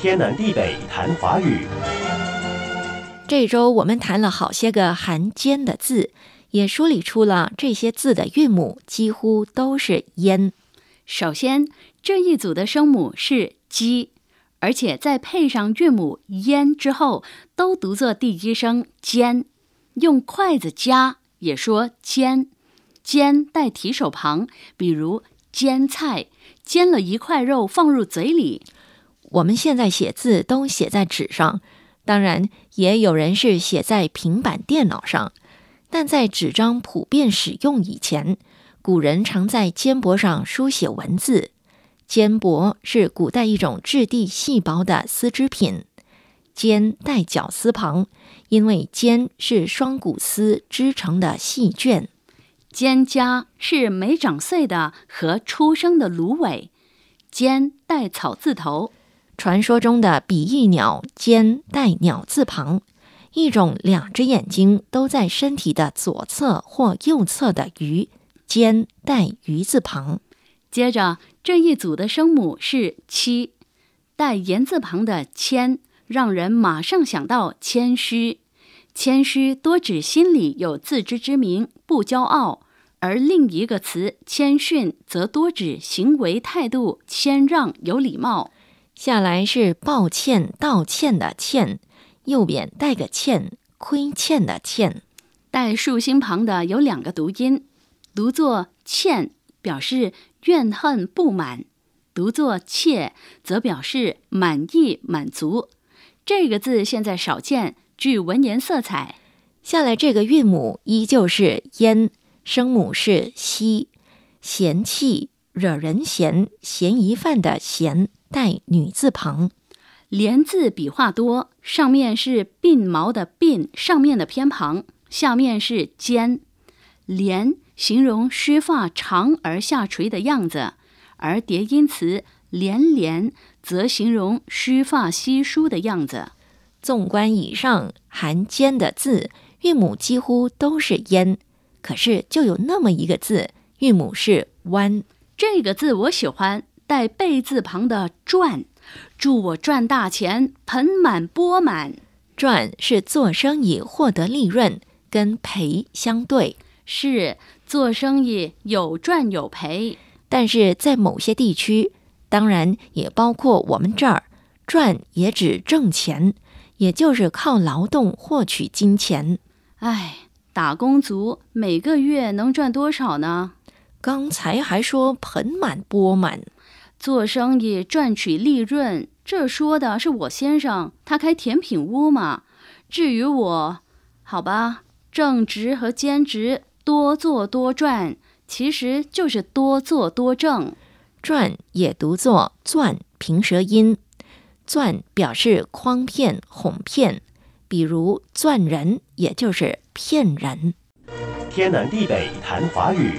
天南地北谈华语。这周我们谈了好些个含尖的字，也梳理出了这些字的韵母几乎都是“烟。首先，这一组的声母是鸡，而且在配上韵母烟 n 之后，都读作第一声“尖”。用筷子夹也说“尖”，“尖”带提手旁，比如“煎菜”，煎了一块肉放入嘴里。我们现在写字都写在纸上，当然也有人是写在平板电脑上。但在纸张普遍使用以前，古人常在缣帛上书写文字。缣帛是古代一种质地细薄的丝织品。缣带绞丝旁，因为缣是双股丝织成的细绢。蒹葭是没长穗的和初生的芦苇。蒹带草字头。传说中的比翼鸟，兼带鸟字旁；一种两只眼睛都在身体的左侧或右侧的鱼，兼带鱼字旁。接着这一组的声母是七，带言字旁的谦，让人马上想到谦虚。谦虚多指心里有自知之明，不骄傲；而另一个词谦逊，则多指行为态度谦让，有礼貌。下来是抱歉、道歉的歉，右边带个欠，亏欠的欠，带竖心旁的有两个读音，读作欠表示怨恨不满，读作切”，则表示满意满足。这个字现在少见，具文言色彩。下来这个韵母依旧是烟，声母是 x，嫌弃。惹人嫌，嫌疑犯的嫌带女字旁。连字笔画多，上面是鬓毛的鬓，上面的偏旁，下面是尖。连形容须发长而下垂的样子，而叠音词连连则形容须发稀疏的样子。纵观以上含尖的字，韵母几乎都是烟，可是就有那么一个字，韵母是弯。这个字我喜欢带贝字旁的“赚”，祝我赚大钱，盆满钵满。赚是做生意获得利润，跟赔相对，是做生意有赚有赔。但是在某些地区，当然也包括我们这儿，赚也指挣钱，也就是靠劳动获取金钱。哎，打工族每个月能赚多少呢？刚才还说盆满钵满，做生意赚取利润，这说的是我先生，他开甜品屋嘛。至于我，好吧，正职和兼职多做多赚，其实就是多做多挣。赚也读作赚，平舌音，赚表示诓骗、哄骗，比如钻人，也就是骗人。天南地北谈华语。